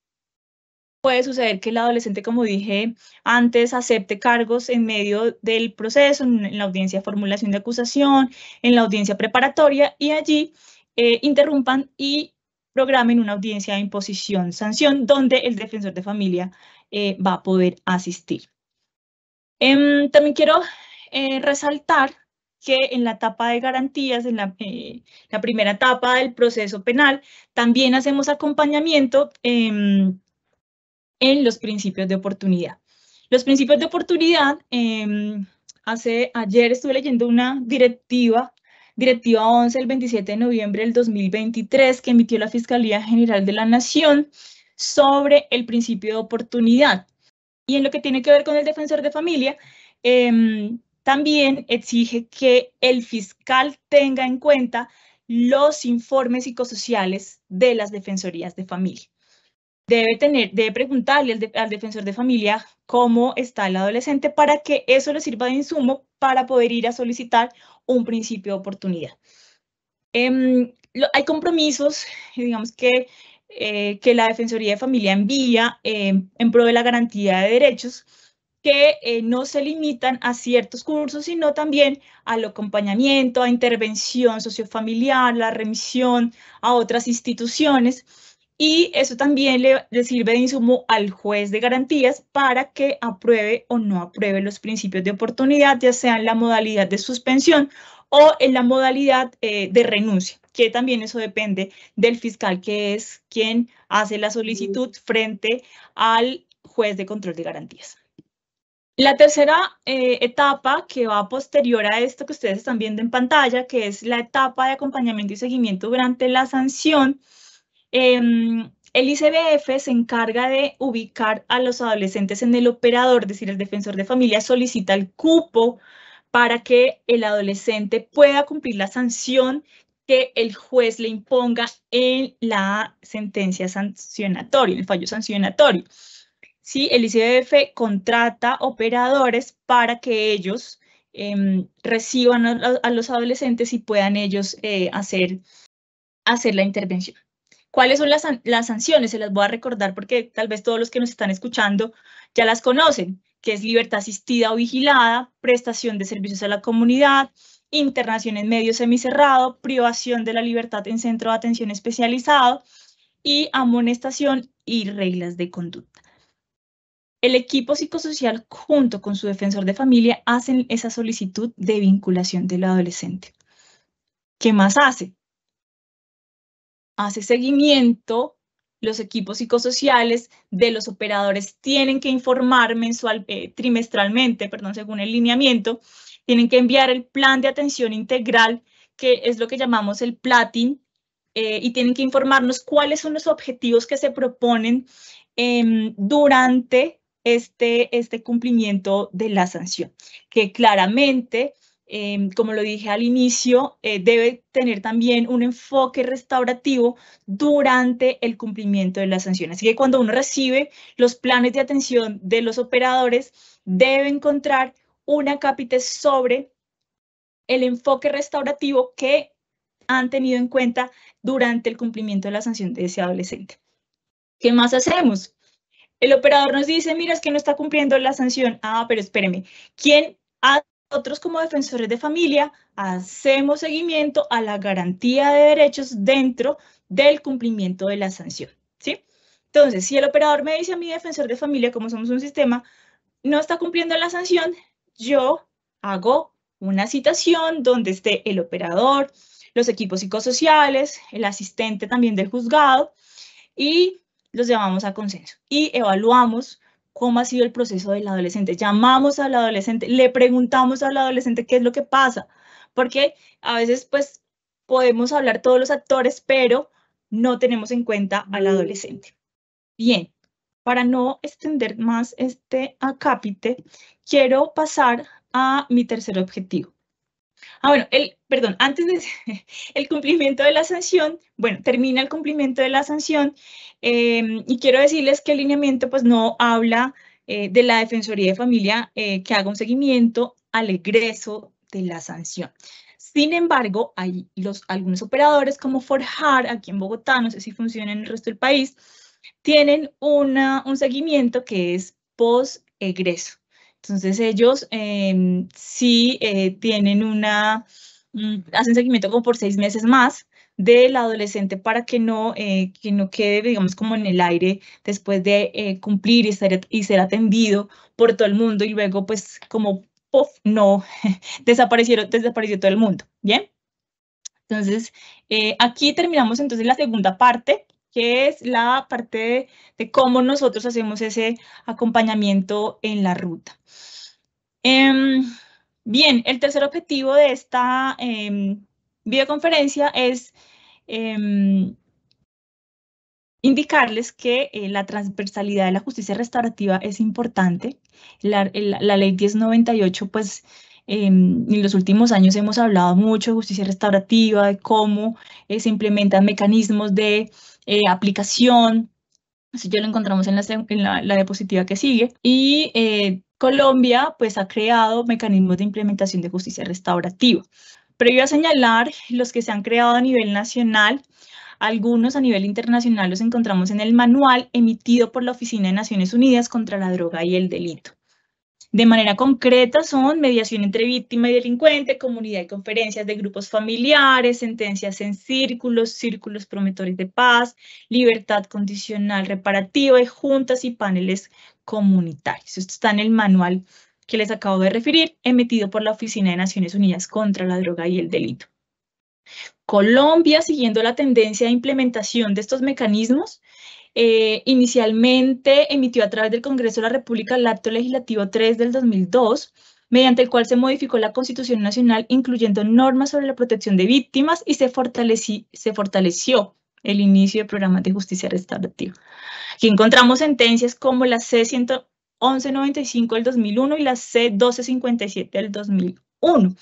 Puede suceder que el adolescente, como dije antes, acepte cargos en medio del proceso, en la audiencia de formulación de acusación, en la audiencia preparatoria y allí eh, interrumpan y programen una audiencia de imposición, sanción, donde el defensor de familia eh, va a poder asistir. Em, también quiero eh, resaltar que en la etapa de garantías, en la, eh, primera etapa del proceso penal, también hacemos acompañamiento em, en los principios de oportunidad. Los principios de oportunidad, em, hace, ayer estuve leyendo una directiva, directiva 11 el 27 de noviembre del 2023 que emitió la Fiscalía General de la Nación sobre el principio de oportunidad. Y en lo que tiene que ver con el defensor de familia, em, también exige que el fiscal tenga en cuenta los informes psicosociales de las defensorías de familia. Debe, tener, preguntarle al, defensor de familia cómo está el adolescente para que eso le sirva de insumo para poder ir a solicitar un principio de oportunidad. Em, hay compromisos, digamos eh, que, la Defensoría de Familia envía em, en pro de la garantía de derechos, que eh, no se limitan a ciertos cursos, sino también al acompañamiento, a intervención sociofamiliar, la remisión a otras instituciones. Y eso también le, sirve de insumo al juez de garantías para que apruebe o no apruebe los principios de oportunidad, ya sea en la modalidad de suspensión o en la modalidad eh, de renuncia, que también eso depende del fiscal, que es quien hace la solicitud frente al juez de control de garantías. La tercera eh, etapa que va posterior a esto que ustedes están viendo en pantalla, que es la etapa de acompañamiento y seguimiento durante la sanción, em, el ICBF se encarga de ubicar a los adolescentes en el operador, es decir, el defensor de familia solicita el cupo para que el adolescente pueda cumplir la sanción que el juez le imponga en la sentencia sancionatoria, en el fallo sancionatorio. ¿sí? el ICBF contrata operadores para que ellos em, reciban a, los adolescentes y puedan ellos eh, hacer, hacer la intervención. ¿Cuáles son las, las sanciones? Se las voy a recordar porque tal vez todos los que nos están escuchando ya las conocen, que es libertad asistida o vigilada, prestación de servicios a la comunidad, internación en medio semicerrado, privación de la libertad en centro de atención especializado y amonestación y reglas de conducta. El equipo psicosocial junto con su defensor de familia hacen esa solicitud de vinculación del adolescente. ¿Qué más hace? Hace seguimiento, los equipos psicosociales de los operadores tienen que informar mensual, eh, trimestralmente, perdón, según el lineamiento, tienen que enviar el plan de atención integral, que es lo que llamamos el platin, eh, y tienen que informarnos cuáles son los objetivos que se proponen em, durante este, este cumplimiento de la sanción, que claramente, em, como lo dije al inicio, eh, debe tener también un enfoque restaurativo durante el cumplimiento de la sanción. Así que cuando uno recibe los planes de atención de los operadores, debe encontrar una cápita sobre el enfoque restaurativo que han tenido en cuenta durante el cumplimiento de la sanción de ese adolescente. ¿Qué más hacemos? El operador nos dice, mira, es que no está cumpliendo la sanción. Ah, pero espéreme, ¿quién nosotros como defensores de familia hacemos seguimiento a la garantía de derechos dentro del cumplimiento de la sanción, ¿sí? Entonces, si el operador me dice a mi defensor de familia, como somos un sistema, no está cumpliendo la sanción, yo hago una citación donde esté el operador, los equipos psicosociales, el asistente también del juzgado y los llamamos a consenso y evaluamos cómo ha sido el proceso del adolescente. Llamamos al adolescente, le preguntamos al adolescente qué es lo que pasa, porque a veces pues podemos hablar todos los actores, pero no tenemos en cuenta al mm. adolescente. Bien, para no extender más este acápite, quiero pasar a mi tercer objetivo, Ah, bueno, el, perdón, antes del cumplimiento de la sanción, bueno, termina el cumplimiento de la sanción em, y quiero decirles que el lineamiento pues no habla eh, de la Defensoría de Familia eh, que haga un seguimiento al egreso de la sanción. Sin embargo, hay los, algunos operadores como Forjar, aquí en Bogotá, no sé si funciona en el resto del país, tienen una, un seguimiento que es post-egreso. Entonces ellos em, sí eh, tienen una, mm, hacen seguimiento como por seis meses más del adolescente para que no, eh, no quede, digamos, como en el aire después de eh, cumplir y ser, y ser atendido por todo el mundo y luego pues como, puff, no, desaparecieron, desapareció todo el mundo, ¿bien? Entonces, aquí terminamos entonces la segunda parte que es la parte de, cómo nosotros hacemos ese acompañamiento en la ruta. Em, bien, el tercer objetivo de esta em, videoconferencia es em, indicarles que eh, la transversalidad de la justicia restaurativa es importante. La, ley 1098, pues en los últimos años hemos hablado mucho de justicia restaurativa, de cómo eh, se implementan mecanismos de eh, aplicación. así ya lo encontramos en la, en la, diapositiva que sigue. Y eh, Colombia pues, ha creado mecanismos de implementación de justicia restaurativa. Previo a señalar los que se han creado a nivel nacional, algunos a nivel internacional los encontramos en el manual emitido por la Oficina de Naciones Unidas contra la Droga y el Delito. De manera concreta son mediación entre víctima y delincuente, comunidad y conferencias de grupos familiares, sentencias en círculos, círculos prometores de paz, libertad condicional reparativa y juntas y paneles comunitarios. Esto está en el manual que les acabo de referir, emitido por la Oficina de Naciones Unidas contra la Droga y el Delito. Colombia, siguiendo la tendencia de implementación de estos mecanismos, eh, inicialmente emitió a través del Congreso de la República el Acto Legislativo 3 del 2002, mediante el cual se modificó la Constitución Nacional incluyendo normas sobre la protección de víctimas y se, se fortaleció el inicio de programas de justicia restaurativa. Aquí encontramos sentencias como la C-1195 del 2001 y la C-1257 del 2001.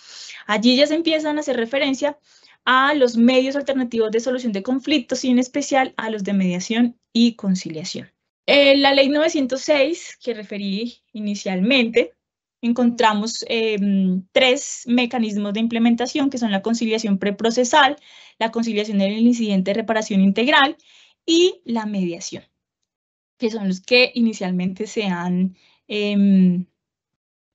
Allí ya se empiezan a hacer referencia a los medios alternativos de solución de conflictos y en especial a los de mediación y conciliación. En eh, la ley 906, que referí inicialmente, encontramos em, tres mecanismos de implementación, que son la conciliación preprocesal, la conciliación del incidente de reparación integral y la mediación, que son los que inicialmente se han em,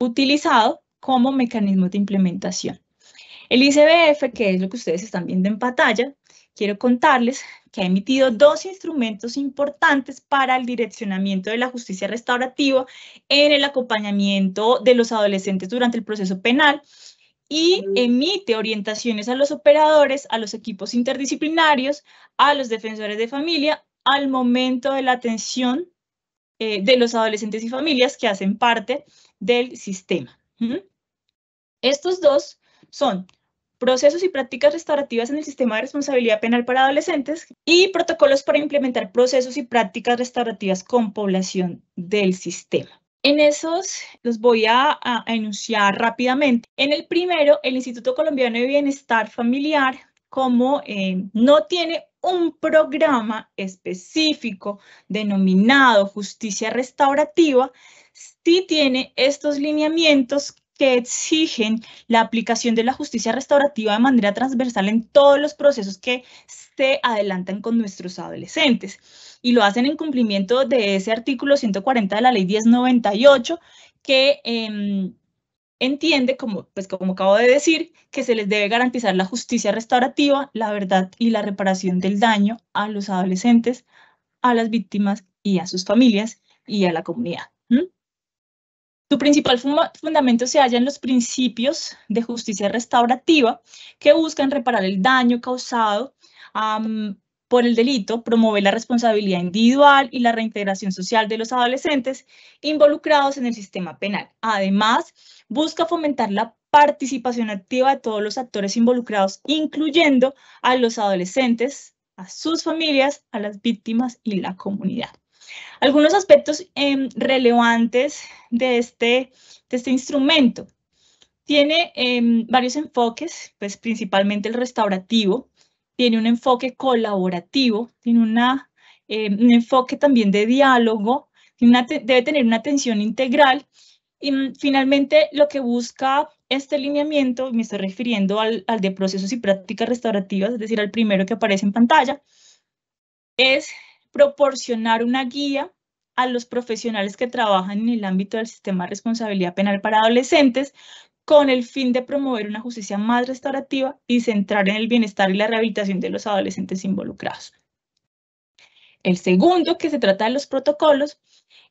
utilizado como mecanismos de implementación. El ICBF, que es lo que ustedes están viendo en pantalla, quiero contarles que ha emitido dos instrumentos importantes para el direccionamiento de la justicia restaurativa en el acompañamiento de los adolescentes durante el proceso penal y mm. emite orientaciones a los operadores, a los equipos interdisciplinarios, a los defensores de familia al momento de la atención eh, de los adolescentes y familias que hacen parte del sistema. Estos dos son procesos y prácticas restaurativas en el sistema de responsabilidad penal para adolescentes y protocolos para implementar procesos y prácticas restaurativas con población del sistema. En esos los voy a, enunciar rápidamente. En el primero, el Instituto Colombiano de Bienestar Familiar, como eh, no tiene un programa específico denominado justicia restaurativa, sí tiene estos lineamientos que exigen la aplicación de la justicia restaurativa de manera transversal en todos los procesos que se adelantan con nuestros adolescentes. Y lo hacen en cumplimiento de ese artículo 140 de la ley 1098 que... Em, entiende, como, pues como acabo de decir, que se les debe garantizar la justicia restaurativa, la verdad y la reparación del daño a los adolescentes, a las víctimas y a sus familias y a la comunidad. Su principal fundamento se halla en los principios de justicia restaurativa que buscan reparar el daño causado por el delito, promover la responsabilidad individual y la reintegración social de los adolescentes involucrados en el sistema penal. Además, busca fomentar la participación activa de todos los actores involucrados, incluyendo a los adolescentes, a sus familias, a las víctimas y la comunidad. Algunos aspectos em, relevantes de este, de este instrumento. Tiene em, varios enfoques, pues principalmente el restaurativo, tiene un enfoque colaborativo, tiene una, em, un enfoque también de diálogo, tiene debe tener una atención integral y mm, finalmente lo que busca este lineamiento, me estoy refiriendo al, al de procesos y prácticas restaurativas, es decir, al primero que aparece en pantalla, es proporcionar una guía a los profesionales que trabajan en el ámbito del sistema de responsabilidad penal para adolescentes con el fin de promover una justicia más restaurativa y centrar en el bienestar y la rehabilitación de los adolescentes involucrados. El segundo, que se trata de los protocolos,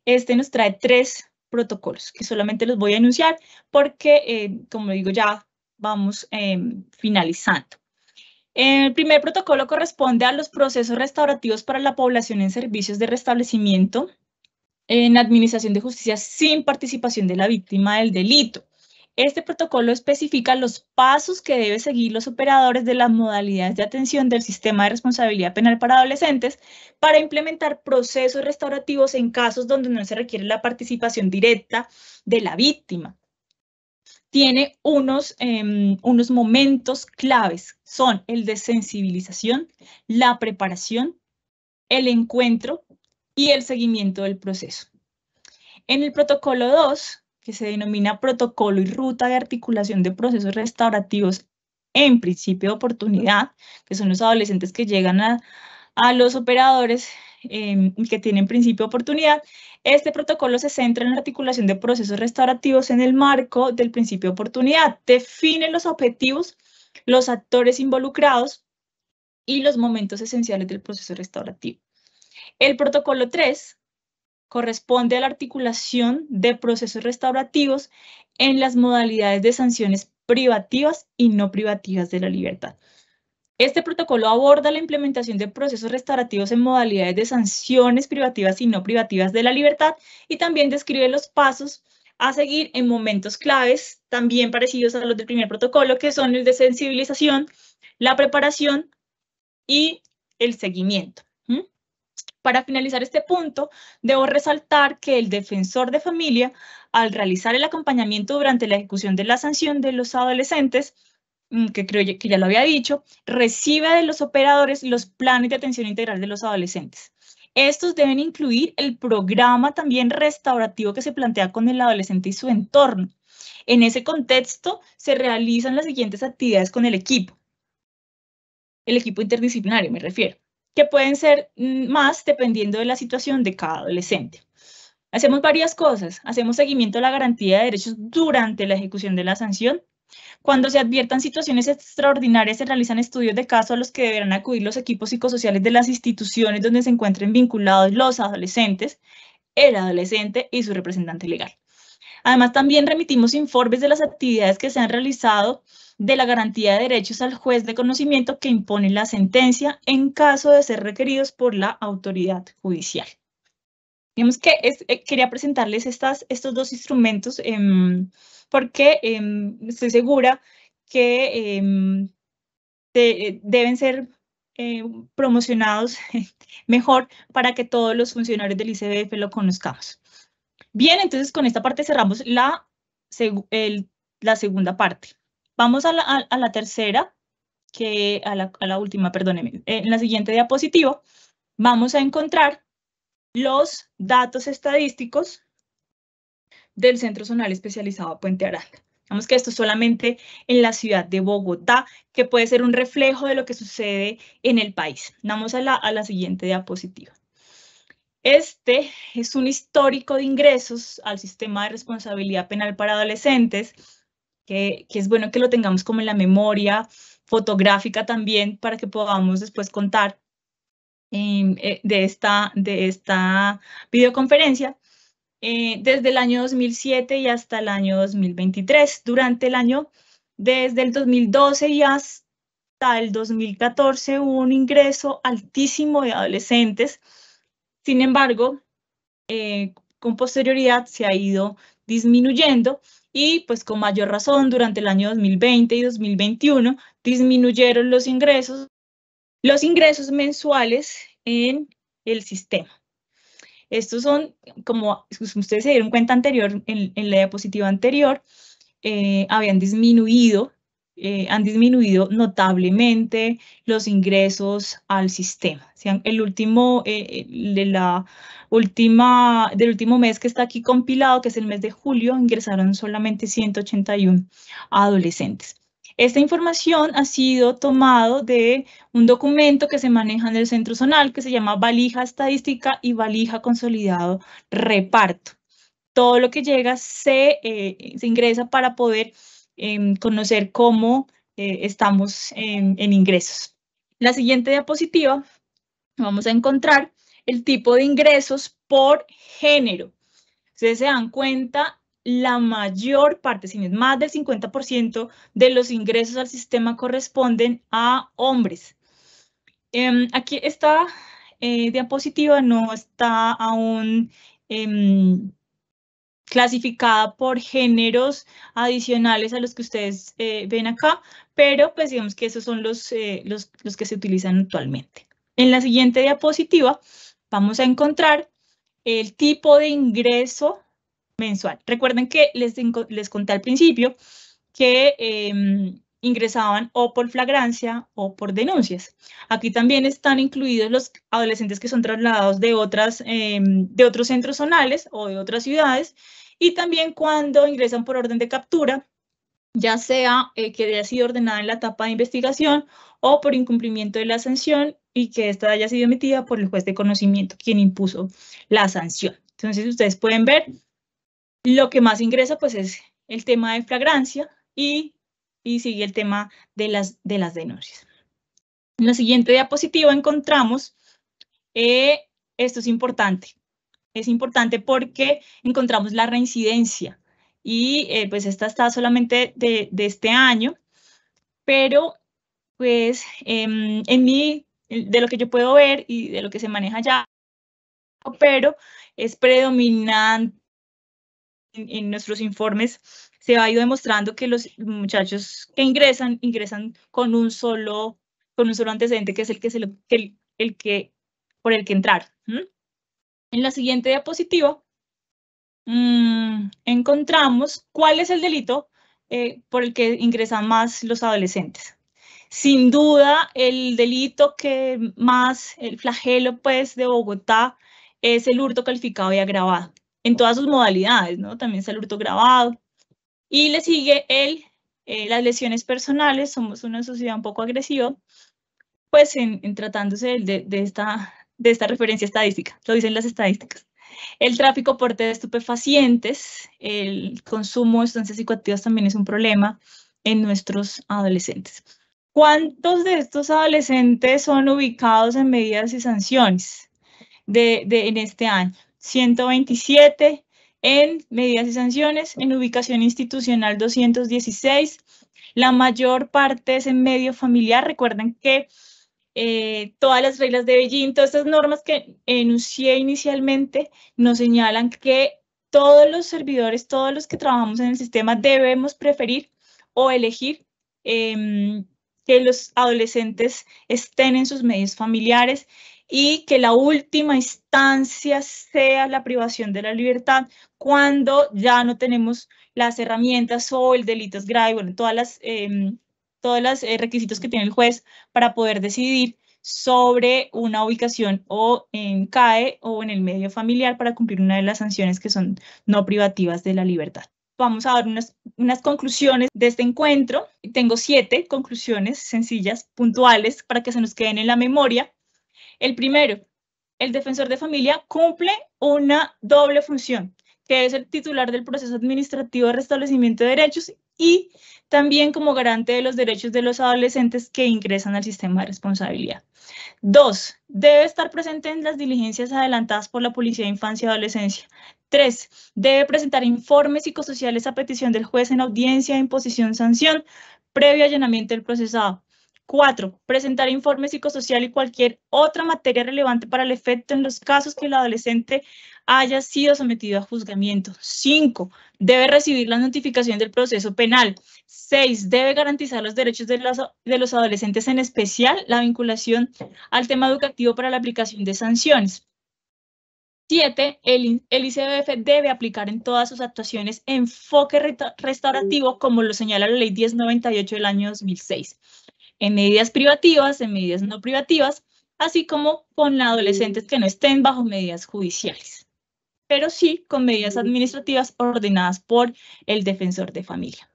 este nos trae tres protocolos que solamente los voy a enunciar porque, eh, como digo, ya vamos em, finalizando. El primer protocolo corresponde a los procesos restaurativos para la población en servicios de restablecimiento en administración de justicia sin participación de la víctima del delito. Este protocolo especifica los pasos que deben seguir los operadores de las modalidades de atención del sistema de responsabilidad penal para adolescentes para implementar procesos restaurativos en casos donde no se requiere la participación directa de la víctima tiene unos, em, unos momentos claves. Son el de sensibilización, la preparación, el encuentro y el seguimiento del proceso. En el protocolo 2, que se denomina protocolo y ruta de articulación de procesos restaurativos en principio de oportunidad, que son los adolescentes que llegan a, a los operadores Em, que tienen principio oportunidad, este protocolo se centra en la articulación de procesos restaurativos en el marco del principio de oportunidad. Define los objetivos, los actores involucrados y los momentos esenciales del proceso restaurativo. El protocolo 3 corresponde a la articulación de procesos restaurativos en las modalidades de sanciones privativas y no privativas de la libertad. Este protocolo aborda la implementación de procesos restaurativos en modalidades de sanciones privativas y no privativas de la libertad y también describe los pasos a seguir en momentos claves, también parecidos a los del primer protocolo, que son el de sensibilización, la preparación y el seguimiento. Para finalizar este punto, debo resaltar que el defensor de familia, al realizar el acompañamiento durante la ejecución de la sanción de los adolescentes, Mm, que creo que ya lo había dicho, recibe de los operadores los planes de atención integral de los adolescentes. Estos deben incluir el programa también restaurativo que se plantea con el adolescente y su entorno. En ese contexto se realizan las siguientes actividades con el equipo. El equipo interdisciplinario me refiero, que pueden ser mm, más dependiendo de la situación de cada adolescente. Hacemos varias cosas. Hacemos seguimiento a la garantía de derechos durante la ejecución de la sanción. Cuando se adviertan situaciones extraordinarias, se realizan estudios de caso a los que deberán acudir los equipos psicosociales de las instituciones donde se encuentren vinculados los adolescentes, el adolescente y su representante legal. Además, también remitimos informes de las actividades que se han realizado de la garantía de derechos al juez de conocimiento que impone la sentencia en caso de ser requeridos por la autoridad judicial. que eh, quería presentarles estos dos instrumentos. en em, porque em, estoy segura que em, eh, deben ser eh, promocionados mejor para que todos los funcionarios del ICBF lo conozcamos. Bien, entonces con esta parte cerramos la, la segunda parte. Vamos a la, tercera, que a la, a la última, perdónenme. En la siguiente diapositiva vamos a encontrar los datos estadísticos del Centro Zonal Especializado Puente Aranda. Digamos que esto solamente en la ciudad de Bogotá, que puede ser un reflejo de lo que sucede en el país. Vamos a la, a la siguiente diapositiva. Este es un histórico de ingresos al sistema de responsabilidad penal para adolescentes, que, es bueno que lo tengamos como en la memoria fotográfica también para que podamos después contar em, eh, de, esta, de esta videoconferencia. Eh, desde el año 2007 y hasta el año 2023. Durante el año, desde el 2012 y hasta el 2014, hubo un ingreso altísimo de adolescentes. Sin embargo, eh, con posterioridad se ha ido disminuyendo y pues con mayor razón durante el año 2020 y 2021 disminuyeron los ingresos, los ingresos mensuales en el sistema. Estos son, pues, como ustedes se dieron cuenta anterior, en, la diapositiva anterior, eh, habían disminuido, eh, han disminuido notablemente los ingresos al sistema. el último, eh, de la última, del último mes que está aquí compilado, que es el mes de julio, ingresaron solamente 181 adolescentes. Esta información ha sido tomado de un documento que se maneja en el centro zonal que se llama valija estadística y valija consolidado reparto. Todo lo que llega se, eh, se ingresa para poder em, conocer cómo eh, estamos en, en ingresos. La siguiente diapositiva vamos a encontrar el tipo de ingresos por género. Ustedes se dan cuenta la mayor parte, si es más del 50% de los ingresos al sistema corresponden a hombres. Em, aquí esta eh, diapositiva no está aún em, clasificada por géneros adicionales a los que ustedes eh, ven acá, pero pues digamos que esos son los, eh, los, los que se utilizan actualmente. En la siguiente diapositiva vamos a encontrar el tipo de ingreso mensual. Recuerden que les, les conté al principio que em, ingresaban o por flagrancia o por denuncias. Aquí también están incluidos los adolescentes que son trasladados de, otras, em, de otros centros zonales o de otras ciudades y también cuando ingresan por orden de captura, ya sea eh, que haya sido ordenada en la etapa de investigación o por incumplimiento de la sanción y que ésta haya sido emitida por el juez de conocimiento, quien impuso la sanción. Entonces, ustedes pueden ver lo que más ingresa pues es el tema de flagrancia y, sigue el tema de las, de las denuncias. En la siguiente diapositiva encontramos, eh, esto es importante, es importante porque encontramos la reincidencia y eh, pues esta está solamente de, este año, pero pues em, en mí, de lo que yo puedo ver y de lo que se maneja ya, pero es predominante en, nuestros informes se ha ido demostrando que los muchachos que ingresan, ingresan con un solo, con un solo antecedente, que es el que, se lo, el, que por el que entrar. En la siguiente diapositiva mm, encontramos cuál es el delito eh, por el que ingresan más los adolescentes. Sin duda, el delito que más, el flagelo pues de Bogotá es el hurto calificado y agravado en todas sus modalidades, ¿no? También está el hurto grabado. Y le sigue el, eh, las lesiones personales, somos una sociedad un poco agresiva, pues en, tratándose de, de, esta, de esta referencia estadística, lo dicen las estadísticas. El tráfico por de estupefacientes, el consumo de sustancias psicoactivas también es un problema en nuestros adolescentes. ¿Cuántos de estos adolescentes son ubicados en medidas y sanciones de, de en este año? 127, en medidas y sanciones, en ubicación institucional 216. La mayor parte es en medio familiar. Recuerden que eh, todas las reglas de Beijing, todas estas normas que enuncié inicialmente, nos señalan que todos los servidores, todos los que trabajamos en el sistema debemos preferir o elegir em, que los adolescentes estén en sus medios familiares y que la última instancia sea la privación de la libertad cuando ya no tenemos las herramientas o el delito es grave, bueno, todas las, em, todos los eh, requisitos que tiene el juez para poder decidir sobre una ubicación o en CAE o en el medio familiar para cumplir una de las sanciones que son no privativas de la libertad. Vamos a dar unas, unas conclusiones de este encuentro. Tengo siete conclusiones sencillas, puntuales, para que se nos queden en la memoria. El primero, el defensor de familia cumple una doble función, que es el titular del proceso administrativo de restablecimiento de derechos y también como garante de los derechos de los adolescentes que ingresan al sistema de responsabilidad. Dos, debe estar presente en las diligencias adelantadas por la Policía de Infancia y Adolescencia. Tres, debe presentar informes psicosociales a petición del juez en audiencia, imposición, sanción, previo allanamiento del procesado. Cuatro, presentar informe psicosocial y cualquier otra materia relevante para el efecto en los casos que el adolescente haya sido sometido a juzgamiento. Cinco, debe recibir la notificación del proceso penal. Seis, debe garantizar los derechos de los, adolescentes, en especial la vinculación al tema educativo para la aplicación de sanciones. Siete, el, el ICBF debe aplicar en todas sus actuaciones enfoque restaurativo, como lo señala la ley 1098 del año 2006 en medidas privativas, en medidas no privativas, así como con adolescentes que no estén bajo medidas judiciales, pero sí con medidas administrativas ordenadas por el defensor de familia.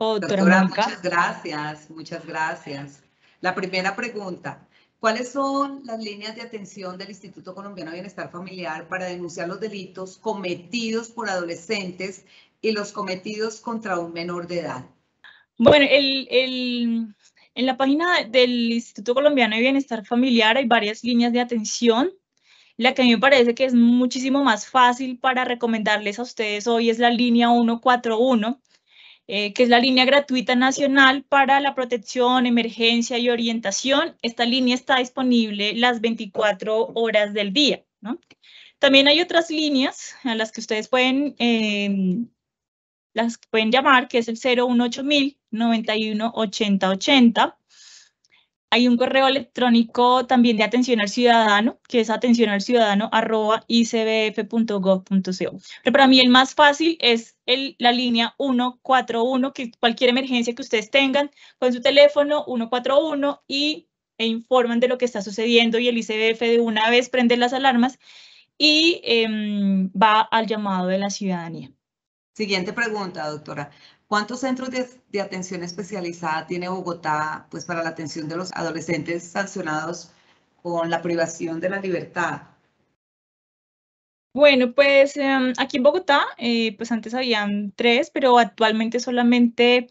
doctora, muchas gracias, muchas gracias. La primera pregunta, ¿cuáles son las líneas de atención del Instituto Colombiano de Bienestar Familiar para denunciar los delitos cometidos por adolescentes y los cometidos contra un menor de edad? Bueno, el, en la página del Instituto Colombiano de Bienestar Familiar hay varias líneas de atención. La que a mí me parece que es muchísimo más fácil para recomendarles a ustedes hoy es la línea 141, eh, que es la línea gratuita nacional para la protección, emergencia y orientación. Esta línea está disponible las 24 horas del día. También hay otras líneas a las que ustedes pueden, eh, las pueden llamar, que es el 018000 91 Hay un correo electrónico también de atención al ciudadano, que es atención al ciudadano Pero para mí el más fácil es el, la línea 141, que cualquier emergencia que ustedes tengan con su teléfono 141 y e informan de lo que está sucediendo y el ICBF de una vez prende las alarmas y em, va al llamado de la ciudadanía. Siguiente pregunta, doctora. ¿Cuántos centros de, atención especializada tiene Bogotá pues, para la atención de los adolescentes sancionados con la privación de la libertad? Bueno, pues em, aquí en Bogotá, eh, pues antes habían tres, pero actualmente solamente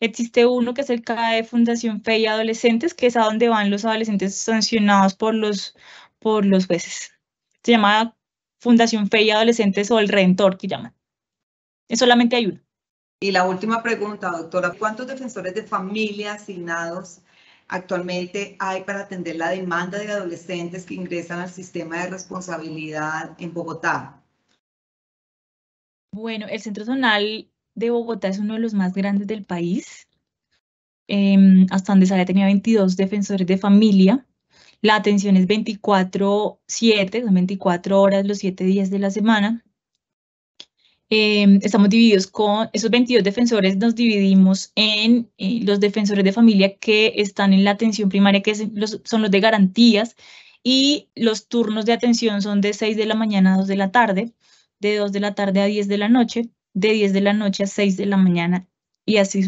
existe uno que es el CAE Fundación Fe y Adolescentes, que es a donde van los adolescentes sancionados por los, por los jueces. Se llama Fundación Fe y Adolescentes o el Redentor, que llaman. solamente hay uno. Y la última pregunta, doctora, ¿cuántos defensores de familia asignados actualmente hay para atender la demanda de adolescentes que ingresan al sistema de responsabilidad en Bogotá? Bueno, el Centro Zonal de Bogotá es uno de los más grandes del país. Em, hasta donde sale tenía 22 defensores de familia. La atención es 24-7, 24 horas los 7 días de la semana. Em, estamos divididos con esos 22 defensores, nos dividimos en eh, los defensores de familia que están en la atención primaria, que los, son los de garantías, y los turnos de atención son de 6 de la mañana a 2 de la tarde, de 2 de la tarde a 10 de la noche, de 10 de la noche a 6 de la mañana, y así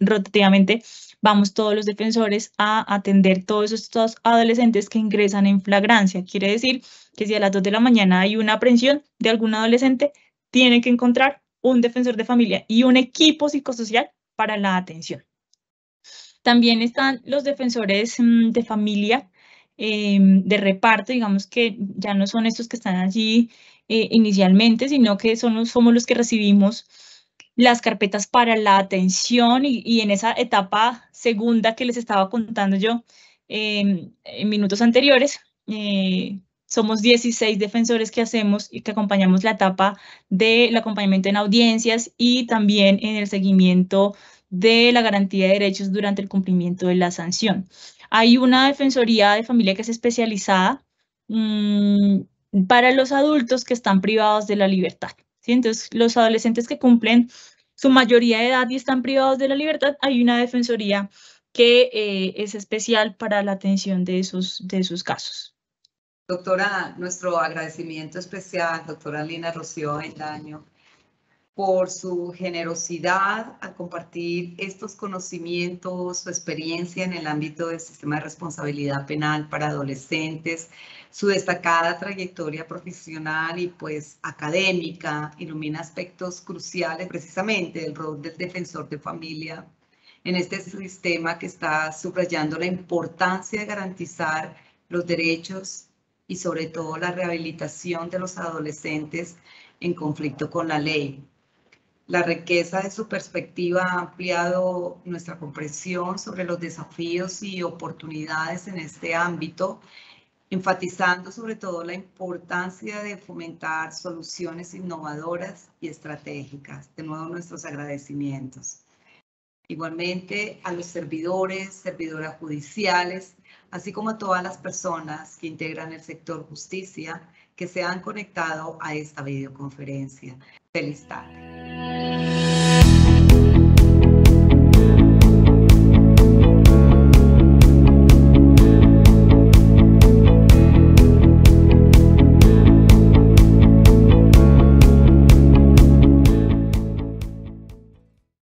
rotativamente vamos todos los defensores a atender todos estos adolescentes que ingresan en flagrancia. Quiere decir que si a las 2 de la mañana hay una aprehensión de algún adolescente, tienen que encontrar un defensor de familia y un equipo psicosocial para la atención. También están los defensores mm, de familia em, de reparto, digamos que ya no son estos que están allí eh, inicialmente, sino que son, somos los que recibimos las carpetas para la atención y, en esa etapa segunda que les estaba contando yo em, en minutos anteriores, eh, somos 16 defensores que hacemos y que acompañamos la etapa del acompañamiento en audiencias y también en el seguimiento de la garantía de derechos durante el cumplimiento de la sanción. Hay una defensoría de familia que es especializada mm, para los adultos que están privados de la libertad. ¿sí? Entonces, los adolescentes que cumplen su mayoría de edad y están privados de la libertad, hay una defensoría que eh, es especial para la atención de esos, de esos casos. Doctora, nuestro agradecimiento especial, doctora Lina Rocío Endaño, por su generosidad al compartir estos conocimientos, su experiencia en el ámbito del sistema de responsabilidad penal para adolescentes, su destacada trayectoria profesional y pues académica, ilumina aspectos cruciales precisamente del rol del defensor de familia en este sistema que está subrayando la importancia de garantizar los derechos y sobre todo la rehabilitación de los adolescentes en conflicto con la ley. La riqueza de su perspectiva ha ampliado nuestra comprensión sobre los desafíos y oportunidades en este ámbito, enfatizando sobre todo la importancia de fomentar soluciones innovadoras y estratégicas. De nuevo, nuestros agradecimientos. Igualmente a los servidores, servidoras judiciales, así como a todas las personas que integran el sector justicia que se han conectado a esta videoconferencia. Feliz tarde.